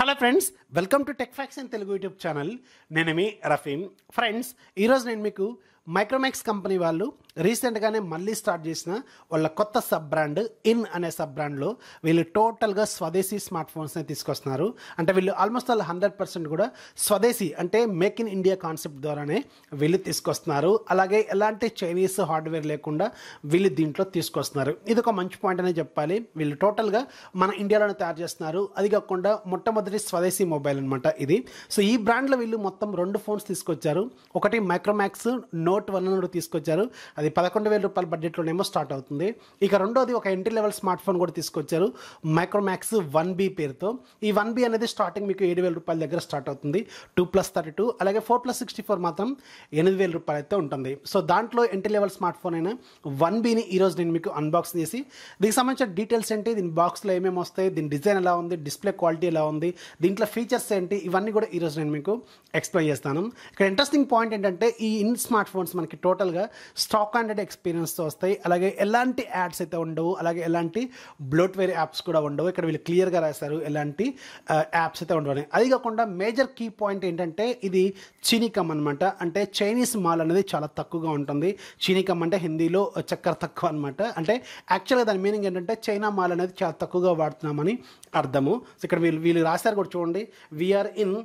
hello friends welcome to Tech Facts and Telugu YouTube channel నేనేమి రఫీమ్ friends ఈరోజు నేను మీకు మైక్రోమాక్స్ కంపెనీ వాళ్ళు రీసెంట్గానే మళ్ళీ స్టార్ట్ చేసిన వాళ్ళ కొత్త సబ్ బ్రాండ్ ఇన్ అనే సబ్ బ్రాండ్లో వీళ్ళు టోటల్గా స్వదేశీ స్మార్ట్ ఫోన్స్ని తీసుకొస్తున్నారు అంటే వీళ్ళు ఆల్మోస్ట్ ఆల్ హండ్రెడ్ పర్సెంట్ కూడా స్వదేశీ అంటే మేక్ ఇన్ ఇండియా కాన్సెప్ట్ ద్వారానే వీళ్ళు తీసుకొస్తున్నారు అలాగే ఎలాంటి చైనీస్ హార్డ్వేర్ లేకుండా వీళ్ళు దీంట్లో తీసుకొస్తున్నారు ఇది ఒక మంచి పాయింట్ అనే చెప్పాలి వీళ్ళు టోటల్గా మన ఇండియాలోనే తయారు చేస్తున్నారు అది కాకుండా మొట్టమొదటి స్వదేశీ మొబైల్ అనమాట ఇది సో ఈ బ్రాండ్లో వీళ్ళు మొత్తం రెండు ఫోన్స్ తీసుకొచ్చారు ఒకటి మైక్రోమాక్స్ నోట్ వన్ తీసుకొచ్చారు అది పదకొండు వేల రూపాయల బడ్జెట్లోనేమో స్టార్ట్ అవుతుంది ఇక రెండోది ఒక ఎంట్రీ లెవెల్ స్మార్ట్ ఫోన్ కూడా తీసుకొచ్చారు మైక్రోమాక్స్ వన్ బీ పేరుతో ఈ వన్ బీ అనేది స్టార్టింగ్ మీకు ఏడు వేల రూపాయల దగ్గర స్టార్ట్ అవుతుంది టూ ప్లస్ థర్టీ టూ అలాగే ఫోర్ ప్లస్ సిక్స్టీ ఫోర్ మాత్రం ఎనిమిది వేల రూపాయలు అయితే ఉంటుంది సో దాంట్లో ఎంట్రీ లెవెల్ స్మార్ట్ ఫోన్ అయిన వన్ బీని ఈరోజు నేను మీకు అన్బాక్స్ చేసి దీనికి సంబంధించిన డీటెయిల్స్ ఏంటి దీని బాక్స్లో ఏమేమి వస్తాయి దీని డిజైన్ ఎలా ఉంది డిస్ప్లే క్వాలిటీ ఎలా ఉంది దీంట్లో ఫీచర్స్ ఏంటి ఇవన్నీ కూడా ఈరోజు నేను మీకు ఎక్స్ప్లెయిన్ చేస్తాను ఇక్కడ ఇంట్రెస్టింగ్ పాయింట్ ఏంటంటే ఈ ఇన్ స్మార్ట్ ఫోన్స్ మనకి టోటల్గా స్టాక్ టాప్ కాంటెంట్ ఎక్స్పీరియన్స్తో వస్తాయి అలాగే ఎలాంటి యాడ్స్ అయితే ఉండవు అలాగే ఎలాంటి బ్లోట్వేర్ యాప్స్ కూడా ఉండవు ఇక్కడ వీళ్ళు క్లియర్గా రాశారు ఎలాంటి యాప్స్ అయితే ఉండవు అది కాకుండా మేజర్ కీ పాయింట్ ఏంటంటే ఇది చీనికం అనమాట అంటే చైనీస్ మాల్ అనేది చాలా తక్కువగా ఉంటుంది చీనికం అంటే హిందీలో చక్కెర తక్కువ అనమాట అంటే యాక్చువల్గా దాని మీనింగ్ ఏంటంటే చైనా మాల్ అనేది చాలా తక్కువగా వాడుతున్నామని అర్థము సో ఇక్కడ వీళ్ళు వీళ్ళు రాశారు కూడా చూడండి we are in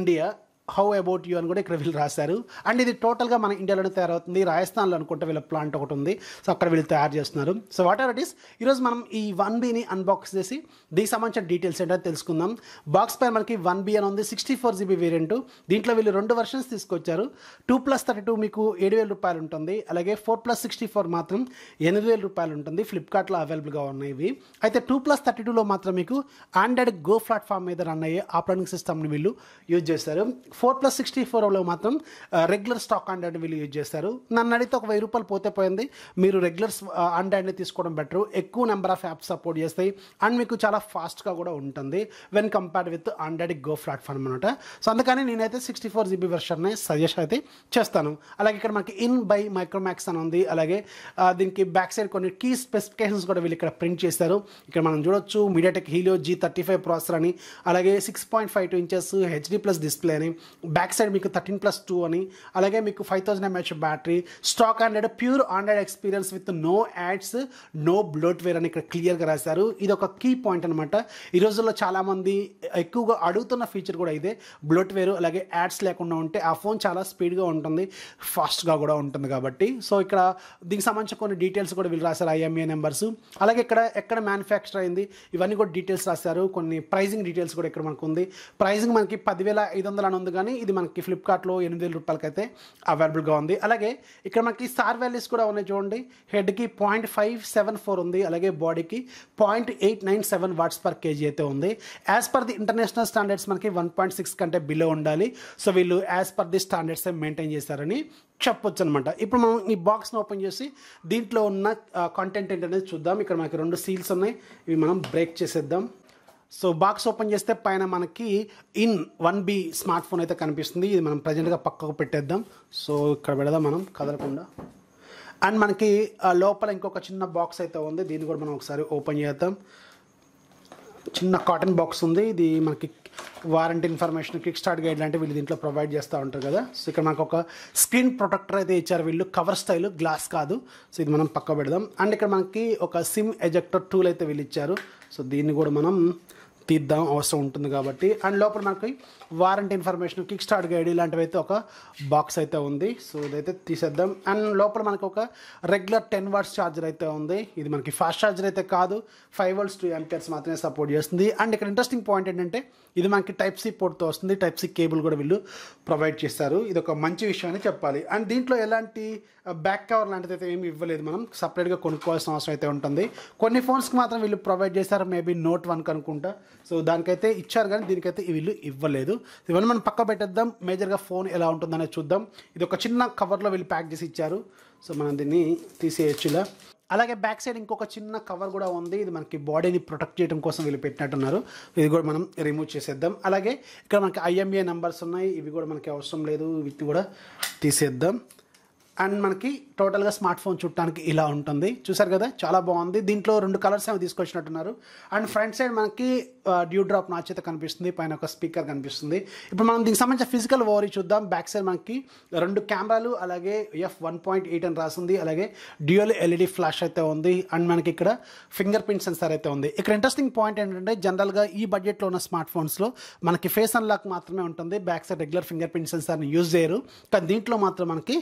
India how about you అని కూడా ఇక్కడ వీళ్ళు రాశారు అండ్ ఇది టోటల్గా మన ఇండియాలోనే తయారవుతుంది రాజస్థాన్లో అనుకుంటే వీళ్ళ ప్లాంట్ ఒకటి ఉంది సో అక్కడ వీళ్ళు తయారు చేస్తున్నారు so what are it is ఈరోజు మనం ఈ వన్ బీని అన్బాక్స్ చేసి దీనికి సంబంధించిన డీటెయిల్స్ ఏంటో తెలుసుకుందాం బాక్స్ పైన మనకి వన్ బీ అని ఉంది సిక్స్టీ ఫోర్ జీబీ వేరియంట్ దీంట్లో వీళ్ళు రెండు వర్షన్స్ తీసుకొచ్చారు టూ ప్లస్ థర్టీ టూ మీకు ఏడు వేల రూపాయలు ఉంటుంది అలాగే ఫోర్ ప్లస్ సిక్స్టీ ఫోర్ మాత్రం ఎనిమిది వేల రూపాయలు ఉంటుంది ఫ్లిప్కార్ట్లో అవైలబుల్గా ఉన్నాయి అయితే టూ ప్లస్ థర్టీ టూలో మాత్రం మీకు ఆండ్రాయిడ్ గో ప్లాట్ఫామ్ మీద రన్ అయ్యే ఆపరేటింగ్ సిస్టమ్ని వీళ్ళు యూజ్ చేశారు ఫోర్ ప్లస్ సిక్స్టీ ఫోర్లో మాత్రం రెగ్యులర్ స్టాక్ ఆండాండ్ వీళ్ళు యూజ్ చేస్తారు నన్ను అడిగితే ఒక వెయ్యి రూపాయలు పోతే పోయింది మీరు రెగ్యులర్ ఆండాండ్ని తీసుకోవడం బెటర్ ఎక్కువ నెంబర్ ఆఫ్ యాప్స్ సపోర్ట్ చేస్తాయి అండ్ మీకు చాలా ఫాస్ట్గా కూడా ఉంటుంది when compared with Android go platform అనమాట సో అందుకని నేనైతే సిక్స్టీ ఫోర్ జీబీ వెర్షన్ని సజెస్ట్ అయితే చేస్తాను అలాగే ఇక్కడ మనకి ఇన్ బై మైక్రోమాక్స్ అని ఉంది అలాగే దీనికి బ్యాక్ సైడ్ కొన్ని కీ స్పెసిఫికేషన్స్ కూడా వీళ్ళు ఇక్కడ ప్రింట్ చేశారు ఇక్కడ మనం చూడొచ్చు MediaTek Helio G thirty five processor అని అలాగే six point five two inches HD plus display అని బ్యాక్ సైడ్ మీకు థర్టీన్ ప్లస్ టూ అని అలాగే మీకు five thousand MH battery stock Android pure Android experience with no ads no ware అని ఇక్కడ క్లియర్గా రాశారు ఇది ఒక కీ పాయింట్ అనమాట ఈ రోజుల్లో చాలామంది ఎక్కువగా అడుగుతున్న ఫీచర్ కూడా ఇదే వేరు అలాగే యాడ్స్ లేకుండా ఉంటే ఆ ఫోన్ చాలా స్పీడ్గా ఉంటుంది ఫాస్ట్గా కూడా ఉంటుంది కాబట్టి సో ఇక్కడ దీనికి సంబంధించిన కొన్ని డీటెయిల్స్ కూడా వీళ్ళు రాశారు ఐఎంఏ నెంబర్స్ అలాగే ఇక్కడ ఎక్కడ మ్యానుఫ్యాక్చర్ అయింది ఇవన్నీ కూడా డీటెయిల్స్ రాశారు కొన్ని ప్రైజింగ్ డీటెయిల్స్ కూడా ఇక్కడ మనకు ఉంది ప్రైజింగ్ మనకి పదివేల ఐదు వందల అని ఉంది కానీ ఇది మనకి ఫ్లిప్కార్ట్లో ఎనిమిది వేల అయితే అవైలబుల్గా ఉంది అలాగే ఇక్కడ మనకి స్టార్ వాల్యూస్ కూడా ఉన్నాయి చూడండి హెడ్కి పాయింట్ ఫైవ్ సెవెన్ ఫోర్ ఉంది అలాగే బాడీకి point eight nine seven watts per KG అయితే ఉంది as per the international standards మనకి వన్ పాయింట్ సిక్స్ కంటే బిలో ఉండాలి సో వీళ్ళు as per the standards maintain చేశారని చెప్పొచ్చు అనమాట ఇప్పుడు మనం ఈ బాక్స్ని ఓపెన్ చేసి దీంట్లో ఉన్న కంటెంట్ ఏంటనేది చూద్దాం ఇక్కడ మనకి రెండు సీల్స్ ఉన్నాయి ఇవి మనం బ్రేక్ చేసేద్దాం సో బాక్స్ ఓపెన్ చేస్తే పైన మనకి In one B smart phone అయితే కనిపిస్తుంది ఇది మనం ప్రజెంట్గా పక్కకు పెట్టేద్దాం సో ఇక్కడ పెడదాం మనం కదలకుండా అండ్ మనకి లోపల ఇంకొక చిన్న బాక్స్ అయితే ఉంది దీన్ని కూడా మనం ఒకసారి ఓపెన్ చేద్దాం చిన్న కాటన్ బాక్స్ ఉంది ఇది మనకి warranty information kick start guide లాంటివి వీళ్ళు దీంట్లో ప్రొవైడ్ చేస్తూ ఉంటారు కదా సో ఇక్కడ మనకు ఒక స్క్రీన్ ప్రొటెక్టర్ అయితే ఇచ్చారు వీళ్ళు కవర్ స్టైల్ గ్లాస్ కాదు సో ఇది మనం పక్క పెడదాం అండ్ ఇక్కడ మనకి ఒక సిమ్ ఎజెక్టర్ టూల్ అయితే వీళ్ళు ఇచ్చారు సో దీన్ని కూడా మనం తీద్దాం అవసరం ఉంటుంది కాబట్టి అండ్ లోపల మనకి warranty information kick start guide ఇలాంటివి అయితే ఒక బాక్స్ అయితే ఉంది సో ఇదైతే తీసేద్దాం అండ్ లోపల మనకు ఒక రెగ్యులర్ టెన్ వర్డ్స్ ఛార్జర్ అయితే ఉంది ఇది మనకి ఫాస్ట్ ఛార్జర్ అయితే కాదు ఫైవ్ వర్డ్స్ టూ ఎంపీఆర్స్ మాత్రమే సపోర్ట్ చేస్తుంది అండ్ ఇక్కడ ఇంట్రెస్టింగ్ పాయింట్ ఏంటంటే ఇది మనకి టైప్ సి పోర్ట్తో వస్తుంది టైప్ సి కేబుల్ కూడా వీళ్ళు ప్రొవైడ్ చేస్తారు ఇది ఒక మంచి విషయం అని చెప్పాలి అండ్ దీంట్లో ఎలాంటి బ్యాక్ కవర్ లాంటిది అయితే ఏమి ఇవ్వలేదు మనం సపరేట్గా కొనుక్కోవాల్సిన అవసరం అయితే ఉంటుంది కొన్ని ఫోన్స్కి మాత్రం వీళ్ళు ప్రొవైడ్ చేస్తారు మేబీ నోట్ వన్ అనుకుంటా సో దానికైతే ఇచ్చారు కానీ దీనికైతే వీళ్ళు ఇవ్వలేదు ఇవన్నీ మనం పక్క పెట్టేద్దాం మేజర్గా ఫోన్ ఎలా ఉంటుందనే చూద్దాం ఇది ఒక చిన్న కవర్లో వీళ్ళు ప్యాక్ చేసి ఇచ్చారు సో మనం దీన్ని తీసేయచ్చు ఇలా అలాగే బ్యాక్ సైడ్ ఇంకొక చిన్న కవర్ కూడా ఉంది ఇది మనకి బాడీని ప్రొటెక్ట్ చేయడం కోసం వీళ్ళు పెట్టినట్టున్నారు ఇది కూడా మనం రిమూవ్ చేసేద్దాం అలాగే ఇక్కడ మనకి ఐఎంఏ నెంబర్స్ ఉన్నాయి ఇవి కూడా మనకి అవసరం లేదు వీటిని కూడా తీసేద్దాం అండ్ మనకి టోటల్గా స్మార్ట్ ఫోన్ చుట్టానికి ఇలా ఉంటుంది చూసారు కదా చాలా బాగుంది దీంట్లో రెండు కలర్స్ ఏమో తీసుకొచ్చినట్టున్నారు అండ్ ఫ్రంట్ సైడ్ మనకి డ్యూ డ్రాప్ నాచేత కనిపిస్తుంది పైన ఒక స్పీకర్ కనిపిస్తుంది ఇప్పుడు మనం దీనికి సంబంధించిన ఫిజికల్ ఓవర్ చూద్దాం బ్యాక్ సైడ్ మనకి రెండు కెమెరాలు అలాగే ఎఫ్ వన్ పాయింట్ ఎయిట్ అని రాసింది అలాగే డ్యూయల్ ఎల్ఈడి e ఫ్లాష్ అయితే ఉంది అండ్ మనకి ఇక్కడ ఫింగర్ ప్రింట్ సెన్సార్ అయితే ఉంది ఇక్కడ ఇంట్రెస్టింగ్ పాయింట్ ఏంటంటే జనరల్గా ఈ బడ్జెట్లో ఉన్న స్మార్ట్ ఫోన్స్లో మనకి ఫేస్ అన్లాక్ మాత్రమే ఉంటుంది back side regular finger print సెన్సార్ని యూజ్ చేయరు కానీ దీంట్లో మాత్రం మనకి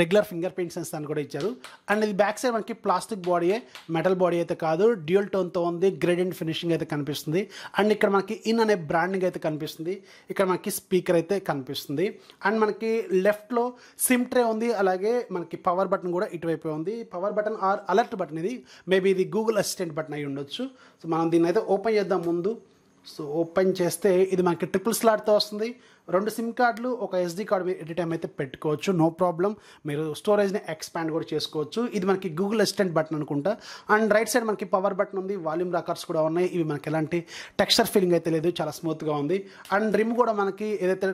రెగ్యులర్ ఫింగర్ ప్రింట్ అని కూడా ఇచ్చారు అండ్ ఇది బ్యాక్ సైడ్ మనకి ప్లాస్టిక్ బాడీయే మెటల్ బాడీ అయితే కాదు డ్యూల్ టోన్తో ఉంది గ్రేడెంట్ ఫినిషింగ్ అయితే కనిపిస్తుంది అండ్ ఇక్కడ మనకి ఇన్ అనే బ్రాండింగ్ అయితే కనిపిస్తుంది ఇక్కడ మనకి స్పీకర్ అయితే కనిపిస్తుంది అండ్ మనకి లెఫ్ట్లో సిమ్ ట్రే ఉంది అలాగే మనకి పవర్ బటన్ కూడా ఇటువైపు ఉంది power button or alert button ఇది మేబీ ఇది గూగుల్ అసిస్టెంట్ బటన్ అయి ఉండొచ్చు సో మనం దీన్ని అయితే ఓపెన్ చేద్దాం ముందు సో ఓపెన్ చేస్తే ఇది మనకి ట్రిపుల్ స్లాట్తో వస్తుంది రెండు సిమ్ కార్డులు ఒక ఎస్డి కార్డు ఎట్ టైం అయితే పెట్టుకోవచ్చు నో ప్రాబ్లం మీరు స్టోరేజ్ని ఎక్స్పాండ్ కూడా చేసుకోవచ్చు ఇది మనకి గూగుల్ అసిస్టెంట్ బటన్ అనుకుంటా అండ్ రైట్ సైడ్ మనకి పవర్ బటన్ ఉంది వాల్యూమ్ రాకర్స్ కూడా ఉన్నాయి ఇవి మనకి ఎలాంటి టెక్స్చర్ ఫీలింగ్ అయితే లేదు చాలా స్మూత్గా ఉంది అండ్ రిమ్ కూడా మనకి ఏదైతే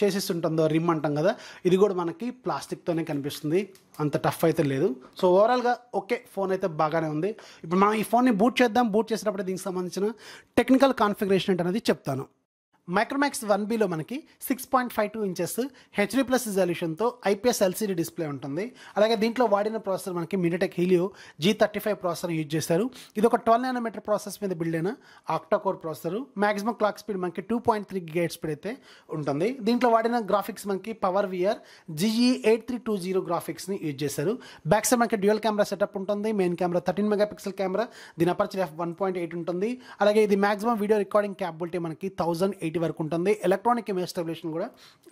చేసేసి ఉంటుందో రిమ్ అంటాం కదా ఇది కూడా మనకి ప్లాస్టిక్తోనే కనిపిస్తుంది అంత టఫ్ అయితే లేదు సో ఓవరాల్గా ఓకే ఫోన్ అయితే బాగానే ఉంది ఇప్పుడు మనం ఈ ఫోన్ని బూట్ చేద్దాం బూట్ చేసినప్పుడు దీనికి సంబంధించిన టెక్నికల్ కాన్ఫిగరేషన్ అనేది చెప్తాను మైక్రోమాక్స్ వన్ బీలో మనకి six point five two inches HD plus రిజల్యూషన్తో ఐపీఎస్ ఎల్సీడీ డిస్ప్లే ఉంటుంది అలాగే దీంట్లో వాడిన ప్రాసెసర్ మనకి MediaTek Helio G thirty five processor use చేశారు ఇది ఒక ట్వెల్వ్ మీటర్ ప్రాసెస్ మీద బిల్డ్ అయిన octa core processor maximum clock speed మనకి టూ పాయింట్ త్రీ గేట్ స్పీడ్ అయితే ఉంటుంది దీంట్లో వాడిన గ్రాఫిక్స్ మనకి power VR GE eight three two zero గ్రాఫిక్స్ని యూజ్ చేశారు బ్యాక్ సైడ్ మనకి డ్యూయల్ కెమెరా సెటప్ ఉంటుంది main camera thirteen megapixel camera దీని aperture F one point eight ఉంటుంది అలాగే ఇది మాక్సిమం వీడియో రికార్డింగ్ క్యాపబిలిటీ మనకి థౌజండ్ ఎయిట్ ఎయిటీ వరకు ఉంటుంది ఎలక్ట్రానిక్ ఇమేజ్ స్టెబిలేషన్ కూడా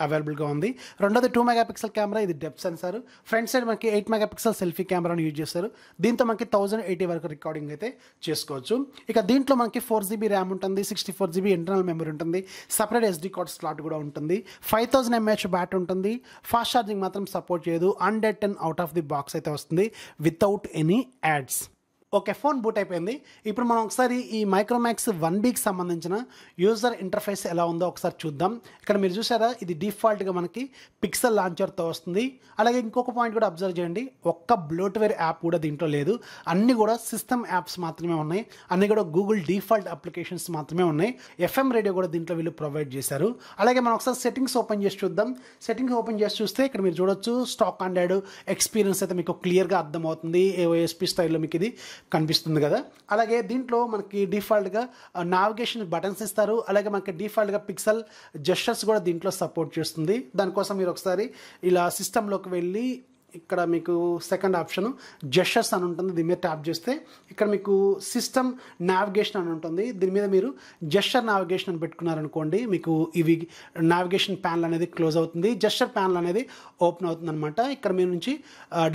అవైలబుల్గా ఉంది రెండోది టూ మెగాపిక్సెల్ కెమెరా ఇది డెప్త్ సెన్సార్ ఫ్రంట్ సైడ్ మనకి ఎయిట్ మెగాపిక్సెల్ సెల్ఫీ కెమెరాను యూజ్ చేస్తారు దీంతో మనకి థౌజండ్ ఎయిటీ వరకు రికార్డింగ్ అయితే చేసుకోవచ్చు ఇక దీంట్లో మనకి ఫోర్ జీబీ ర్యామ్ ఉంటుంది sixty four GB internal memory ఉంటుంది సపరేట్ ఎస్డి కార్డ్ స్లాట్ కూడా ఉంటుంది ఫైవ్ థౌసండ్ ఎంహెచ్ బ్యాట్ ఉంటుంది ఫాస్ట్ ఛార్జింగ్ మాత్రం సపోర్ట్ చేయదు and ten out of the box అయితే వస్తుంది without any ads okay phone boot అయిపోయింది ఇప్పుడు మనం ఒకసారి ఈ మైక్రోమాక్స్ వన్ బీకి సంబంధించిన యూజర్ ఇంటర్ఫేస్ ఎలా ఉందో ఒకసారి చూద్దాం ఇక్కడ మీరు చూసారా ఇది డిఫాల్ట్గా మనకి పిక్సెల్ లాంచర్తో వస్తుంది అలాగే ఇంకొక పాయింట్ కూడా అబ్జర్వ్ చేయండి ఒక్క బ్లోట్వేర్ యాప్ కూడా దీంట్లో లేదు అన్నీ కూడా సిస్టమ్ యాప్స్ మాత్రమే ఉన్నాయి అన్నీ కూడా గూగుల్ డిఫాల్ట్ అప్లికేషన్స్ మాత్రమే ఉన్నాయి ఎఫ్ఎం రేడియో కూడా దీంట్లో వీళ్ళు ప్రొవైడ్ చేశారు అలాగే మనం ఒకసారి సెట్టింగ్స్ ఓపెన్ చేసి చూద్దాం సెట్టింగ్స్ ఓపెన్ చేసి చూస్తే ఇక్కడ మీరు చూడొచ్చు స్టాక్ హండ్రెడ్ ఎక్స్పీరియన్స్ అయితే మీకు క్లియర్గా అర్థమవుతుంది ఓఎస్పీ స్టైల్లో మీకు ఇది కనిపిస్తుంది కదా అలాగే దీంట్లో మనకి డిఫాల్ట్గా నావిగేషన్ బటన్స్ ఇస్తారు అలాగే మనకి డిఫాల్ట్గా పిక్సెల్ జెస్టర్స్ కూడా దీంట్లో సపోర్ట్ చేస్తుంది దానికోసం మీరు ఒకసారి ఇలా సిస్టంలోకి వెళ్ళి ఇక్కడ మీకు సెకండ్ ఆప్షన్ జెషస్ అని ఉంటుంది దీని మీద ట్యాప్ చేస్తే ఇక్కడ మీకు సిస్టమ్ నావిగేషన్ అని ఉంటుంది దీని మీద మీరు జెషర్ నావిగేషన్ అని పెట్టుకున్నారనుకోండి మీకు ఇవి నావిగేషన్ ప్యానల్ అనేది క్లోజ్ అవుతుంది జెషర్ ప్యానల్ అనేది ఓపెన్ అవుతుంది అనమాట ఇక్కడ మీ నుంచి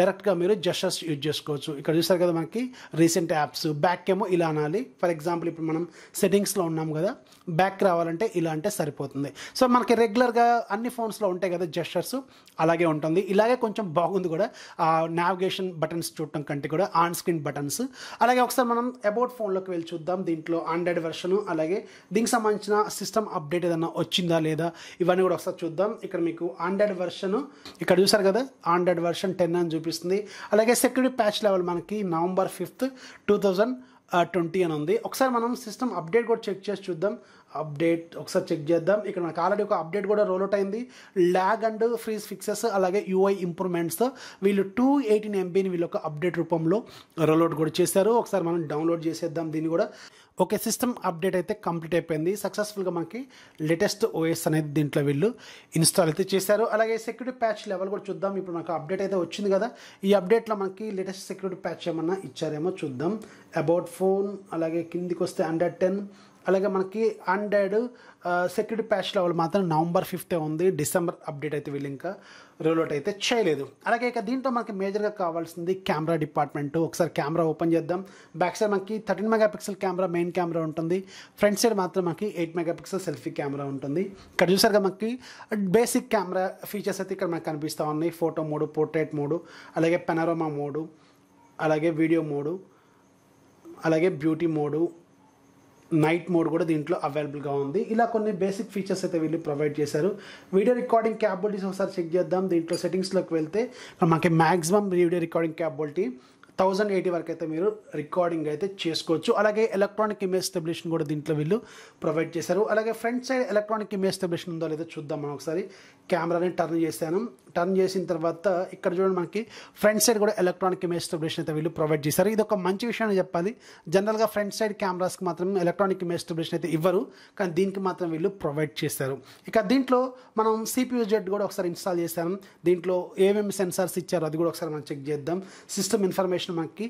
డైరెక్ట్గా మీరు జెషర్స్ యూజ్ చేసుకోవచ్చు ఇక్కడ చూసారు కదా మనకి రీసెంట్ యాప్స్ బ్యాక్ ఏమో ఇలా అనాలి ఫర్ ఎగ్జాంపుల్ ఇప్పుడు మనం సెట్టింగ్స్లో ఉన్నాం కదా బ్యాక్ రావాలంటే ఇలా అంటే సరిపోతుంది సో మనకి రెగ్యులర్గా అన్ని ఫోన్స్లో ఉంటాయి కదా జెషర్స్ అలాగే ఉంటుంది ఇలాగే కొంచెం బాగుంది ముందు కూడా ఆ నావిగేషన్ బటన్స్ చూడటం కంటే కూడా ఆన్ స్క్రీన్ బటన్స్ అలాగే ఒకసారి మనం అబౌట్ ఫోన్లోకి వెళ్ళి చూద్దాం దీంట్లో ఆండ్రాయిడ్ వెర్షన్ అలాగే దీనికి సంబంధించిన సిస్టమ్ అప్డేట్ ఏదైనా వచ్చిందా లేదా ఇవన్నీ కూడా ఒకసారి చూద్దాం ఇక్కడ మీకు ఆండ్రాయిడ్ వెర్షన్ ఇక్కడ చూసారు కదా ఆండ్రాయిడ్ వెర్షన్ టెన్ అని చూపిస్తుంది అలాగే సెక్యూరిటీ ప్యాచ్ లెవెల్ మనకి November fifth two thousand twenty అని ఉంది ఒకసారి మనం సిస్టమ్ అప్డేట్ కూడా చెక్ చేసి చూద్దాం అప్డేట్ ఒకసారి చెక్ చేద్దాం ఇక్కడ నాకు ఆల్రెడీ ఒక అప్డేట్ కూడా రోల్అట్ అయింది ల్యాగ్ అండ్ ఫ్రీస్ ఫిక్సెస్ అలాగే యూఐ ఇంప్రూవ్మెంట్స్ వీళ్ళు టూ ఎయిటీన్ ఎంబీని వీళ్ళు ఒక అప్డేట్ రూపంలో రోల్అట్ కూడా చేశారు ఒకసారి మనం డౌన్లోడ్ చేసేద్దాం దీన్ని కూడా ఓకే సిస్టమ్ అప్డేట్ అయితే కంప్లీట్ అయిపోయింది సక్సెస్ఫుల్గా మనకి లేటెస్ట్ ఓఎస్ అనేది దీంట్లో వీళ్ళు ఇన్స్టాల్ అయితే చేశారు అలాగే సెక్యూరిటీ ప్యాచ్ లెవెల్ కూడా చూద్దాం ఇప్పుడు మనకు అప్డేట్ అయితే వచ్చింది కదా ఈ అప్డేట్లో మనకి లేటెస్ట్ సెక్యూరిటీ ప్యాచ్ ఏమన్నా ఇచ్చారేమో చూద్దాం అబౌట్ ఫోన్ అలాగే కిందికి వస్తే అండర్ టెన్ అలాగే మనకి అండెడ్ సెక్యూరిటీ ప్యాచ్ లెవెల్ మాత్రం నవంబర్ ఫిఫ్తే ఉంది డిసెంబర్ అప్డేట్ అయితే వీళ్ళు ఇంకా అవుట్ అయితే చేయలేదు అలాగే ఇక దీంట్లో మనకి మేజర్గా కావాల్సింది కెమెరా డిపార్ట్మెంట్ ఒకసారి కెమెరా ఓపెన్ చేద్దాం బ్యాక్ సైడ్ మనకి thirteen mega pixel camera main camera ఉంటుంది ఫ్రంట్ సైడ్ మాత్రం మనకి eight mega pixel selfie camera ఉంటుంది ఇక్కడ చూసారుగా మనకి బేసిక్ కెమెరా ఫీచర్స్ అయితే ఇక్కడ మనకు కనిపిస్తూ ఉన్నాయి ఫోటో మోడు పోర్ట్రేట్ మోడు అలాగే పెనరోమా మోడు అలాగే వీడియో మోడు అలాగే బ్యూటీ మోడు నైట్ మోడ్ కూడా దీంట్లో అవైలబుల్గా ఉంది ఇలా కొన్ని బేసిక్ ఫీచర్స్ అయితే వీళ్ళు ప్రొవైడ్ చేశారు వీడియో రికార్డింగ్ క్యాబిలిటీస్ ఒకసారి చెక్ చేద్దాం దీంట్లో సెట్టింగ్స్లోకి వెళ్తే మనకి maximum video recording capability thousand eighty వరకు అయితే మీరు రికార్డింగ్ అయితే చేసుకోవచ్చు అలాగే ఎలక్ట్రానిక్ ఇమేజ్ స్టెబ్లిషన్ కూడా దీంట్లో వీళ్ళు ప్రొవైడ్ చేశారు అలాగే front side electronic image stabilization ఉందో లేదో చూద్దాం మనం ఒకసారి కెమెరాని టర్న్ చేశాను టర్న్ చేసిన తర్వాత ఇక్కడ చూడండి మనకి ఫ్రంట్ సైడ్ కూడా ఎలక్ట్రానిక్ ఇమేజ్ స్టెబిలేషన్ అయితే వీళ్ళు ప్రొవైడ్ చేశారు ఇది ఒక మంచి విషయం అని చెప్పాలి జనరల్గా ఫ్రంట్ సైడ్ కెమెరాస్కి మాత్రం ఎలక్ట్రానిక్ ఇమేజ్ స్టెబిలేషన్ అయితే ఇవ్వరు కానీ దీనికి మాత్రం వీళ్ళు ప్రొవైడ్ చేస్తారు ఇక దీంట్లో మనం సిపియూ జెడ్ కూడా ఒకసారి ఇన్స్టాల్ చేశాను దీంట్లో ఏమేమి సెన్సార్స్ ఇచ్చారు అది కూడా ఒకసారి మనం చెక్ చేద్దాం సిస్టమ్ ఇన్ఫర్మేషన్ మనకి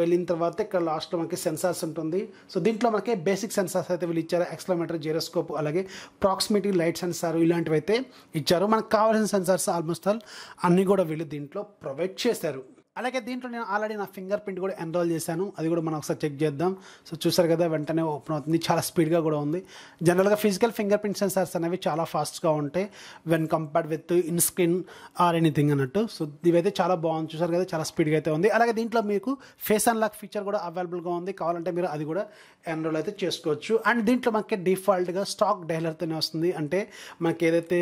వెళ్ళిన తర్వాత ఇక్కడ లాస్ట్లో మనకి సెన్సార్స్ ఉంటుంది సో దీంట్లో మనకి బేసిక్ సెన్సార్స్ అయితే వీళ్ళు ఇచ్చారు ఎక్స్లోమీటర్ జెరోస్కోప్ అలాగే ప్రాక్సిమిటీ లైట్ సెన్సార్ ఇలాంటివి అయితే ఇచ్చారు మనకు కావాల్సిన సెన్సార్స్ ఆల్మోస్ట్ సంస్థలు అన్నీ కూడా వీళ్ళు దీంట్లో ప్రొవైడ్ చేశారు అలాగే దీంట్లో నేను ఆల్రెడీ నా ఫింగర్ ప్రింట్ కూడా ఎన్రోల్ చేశాను అది కూడా మనం ఒకసారి చెక్ చేద్దాం సో చూసారు కదా వెంటనే ఓపెన్ అవుతుంది చాలా స్పీడ్గా కూడా ఉంది జనరల్గా ఫిజికల్ ఫింగర్ ప్రింట్ సెన్సార్స్ అనేవి చాలా ఫాస్ట్గా ఉంటాయి when compared with in screen or anything అన్నట్టు సో ఇవైతే చాలా బాగుంది చూసారు కదా చాలా స్పీడ్గా అయితే ఉంది అలాగే దీంట్లో మీకు ఫేస్ అన్లాక్ ఫీచర్ కూడా అవైలబుల్గా ఉంది కావాలంటే మీరు అది కూడా ఎన్రోల్ అయితే చేసుకోవచ్చు అండ్ దీంట్లో మనకి డిఫాల్ట్గా స్టాక్ డైలర్తోనే వస్తుంది అంటే మనకి ఏదైతే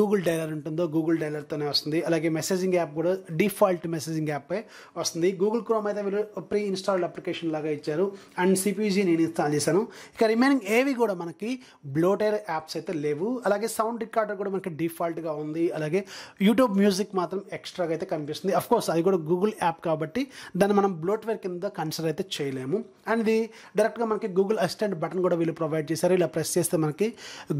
గూగుల్ uh, డైలర్ ఉంటుందో గూగుల్ డైలర్తోనే వస్తుంది అలాగే మెసేజింగ్ యాప్ కూడా డిఫాల్ట్ మెసేజింగ్ యాప్ యాప్పే వస్తుంది గూగుల్ క్రోమ్ అయితే వీళ్ళు ప్రీ ఇన్స్టాల్డ్ అప్లికేషన్ లాగా ఇచ్చారు అండ్ సిపిజీ నేను ఇన్స్టాల్ చేశాను ఇక రిమైనింగ్ ఏవి కూడా మనకి బ్లోటేర్ యాప్స్ అయితే లేవు అలాగే సౌండ్ రికార్డర్ కూడా మనకి డిఫాల్ట్గా ఉంది అలాగే యూట్యూబ్ మ్యూజిక్ మాత్రం ఎక్స్ట్రాగా అయితే కనిపిస్తుంది అఫ్ కోర్స్ అది కూడా గూగుల్ యాప్ కాబట్టి దాన్ని మనం బ్లోట్వేర్ కింద కన్సిడర్ అయితే చేయలేము అండ్ ఇది డైరెక్ట్గా మనకి గూగుల్ అసిస్టెంట్ బటన్ కూడా వీళ్ళు ప్రొవైడ్ చేశారు ఇలా ప్రెస్ చేస్తే మనకి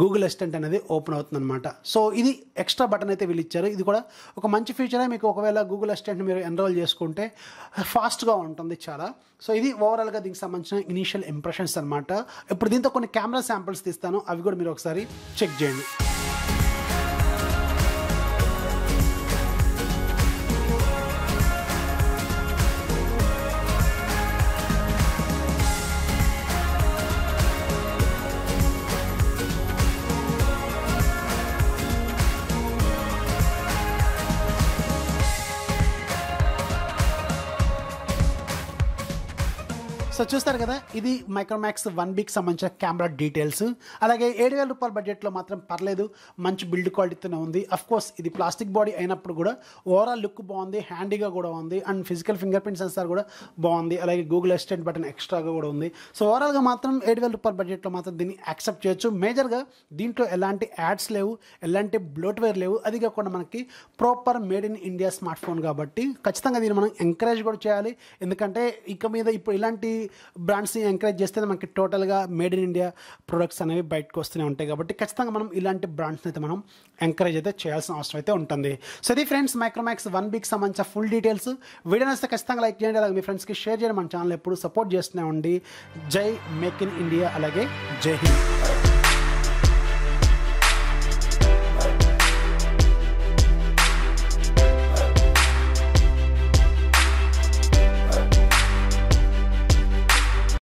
గూగుల్ అసిస్టెంట్ అనేది ఓపెన్ అవుతుంది అనమాట సో ఇది ఎక్స్ట్రా బటన్ అయితే వీళ్ళు ఇచ్చారు ఇది కూడా ఒక మంచి ఫీచరే మీకు ఒకవేళ గూగుల్ అసిస్టెంట్ మీరు ఎన్రోల్ చేసుకుంటే ఫాస్ట్గా ఉంటుంది చాలా సో ఇది ఓవరాల్గా దీనికి సంబంధించిన ఇనీషియల్ ఇంప్రెషన్స్ అనమాట ఇప్పుడు దీంతో కొన్ని కెమెరా శాంపిల్స్ తీస్తాను అవి కూడా మీరు ఒకసారి చెక్ చేయండి సో చూస్తారు కదా ఇది మైక్రోమాక్స్ వన్ బిక్ సంబంధించిన కెమెరా డీటెయిల్స్ అలాగే ఏడు వేల రూపాయల బడ్జెట్లో మాత్రం పర్లేదు మంచి బిల్డ్ క్వాలిటీతోనే ఉంది కోర్స్ ఇది ప్లాస్టిక్ బాడీ అయినప్పుడు కూడా ఓవరాల్ లుక్ బాగుంది హ్యాండీగా కూడా ఉంది and physical finger print sensor కూడా బాగుంది అలాగే గూగుల్ అసిస్టెంట్ బటన్ ఎక్స్ట్రాగా కూడా ఉంది సో ఓవరాల్గా మాత్రం ఏడు వేల రూపాయల బడ్జెట్లో మాత్రం దీన్ని యాక్సెప్ట్ చేయొచ్చు మేజర్గా దీంట్లో ఎలాంటి యాడ్స్ లేవు ఎలాంటి బ్లోట్వేర్ లేవు అది కాకుండా మనకి proper made in India smart phone కాబట్టి ఖచ్చితంగా దీన్ని మనం ఎంకరేజ్ కూడా చేయాలి ఎందుకంటే ఇక మీద ఇప్పుడు ఇలాంటి బ్రాండ్స్ని ఎంకరేజ్ చేస్తేనే మనకి టోటల్గా మేడ్ ఇన్ ఇండియా ప్రొడక్ట్స్ అనేవి బయటకు వస్తూనే ఉంటాయి కాబట్టి ఖచ్చితంగా మనం ఇలాంటి బ్రాండ్స్ని అయితే మనం ఎంకరేజ్ అయితే చేయాల్సిన అవసరం అయితే ఉంటుంది సో ఇది ఫ్రెండ్స్ మైక్రోమాక్స్ వన్ వీక్ సంబంధించిన ఫుల్ డీటెయిల్స్ వీడియో నచ్చితే ఖచ్చితంగా లైక్ చేయండి అలాగే మీ ఫ్రెండ్స్కి షేర్ చేయండి మన ఛానల్ ఎప్పుడు సపోర్ట్ చేస్తూనే ఉండి జై మేక్ ఇన్ ఇండియా అలాగే జై హింద్